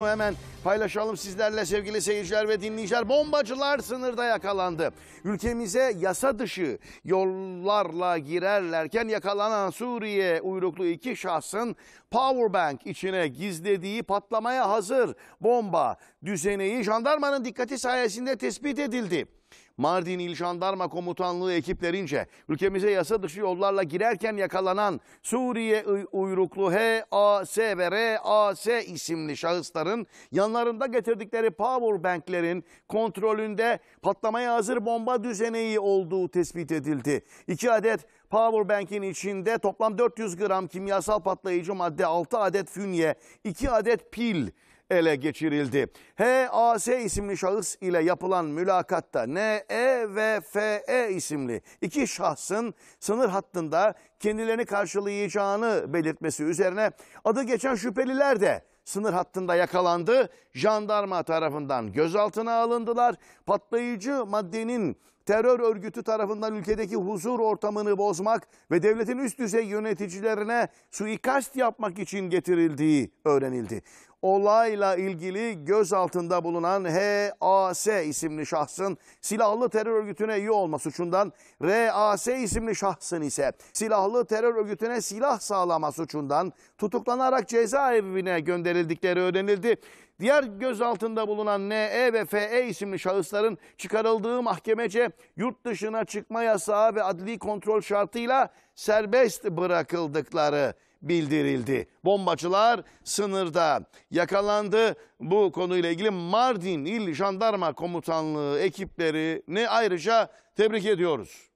Oh, Hemen paylaşalım sizlerle sevgili seyirciler ve dinleyiciler. Bombacılar sınırda yakalandı. Ülkemize yasa dışı yollarla girerlerken yakalanan Suriye uyruklu iki şahsın powerbank içine gizlediği patlamaya hazır bomba düzeneyi jandarmanın dikkati sayesinde tespit edildi. Mardin İl Jandarma Komutanlığı ekiplerince ülkemize yasa dışı yollarla girerken yakalanan Suriye uyruklu HAS ve RAS isimli şahısların yan yanlarında getirdikleri power banklerin kontrolünde patlamaya hazır bomba düzeneği olduğu tespit edildi. İki adet power bank'in içinde toplam 400 gram kimyasal patlayıcı madde, 6 adet fünye, 2 adet pil, ele geçirildi. HAS isimli şahıs ile yapılan mülakatta NE ve FE isimli iki şahsın sınır hattında kendilerini karşılayacağını belirtmesi üzerine adı geçen şüpheliler de sınır hattında yakalandı. Jandarma tarafından gözaltına alındılar. Patlayıcı maddenin terör örgütü tarafından ülkedeki huzur ortamını bozmak ve devletin üst düzey yöneticilerine suikast yapmak için getirildiği öğrenildi. Olayla ilgili gözaltında bulunan HAS isimli şahsın silahlı terör örgütüne üye olma suçundan, RAS isimli şahsın ise silahlı terör örgütüne silah sağlama suçundan tutuklanarak cezaevine gönderildikleri öğrenildi. Diğer gözaltında bulunan NE ve FE isimli şahısların çıkarıldığı mahkemece yurt dışına çıkma yasağı ve adli kontrol şartıyla serbest bırakıldıkları bildirildi. Bombacılar sınırda yakalandı. Bu konuyla ilgili Mardin İl Jandarma Komutanlığı ekiplerini ayrıca tebrik ediyoruz.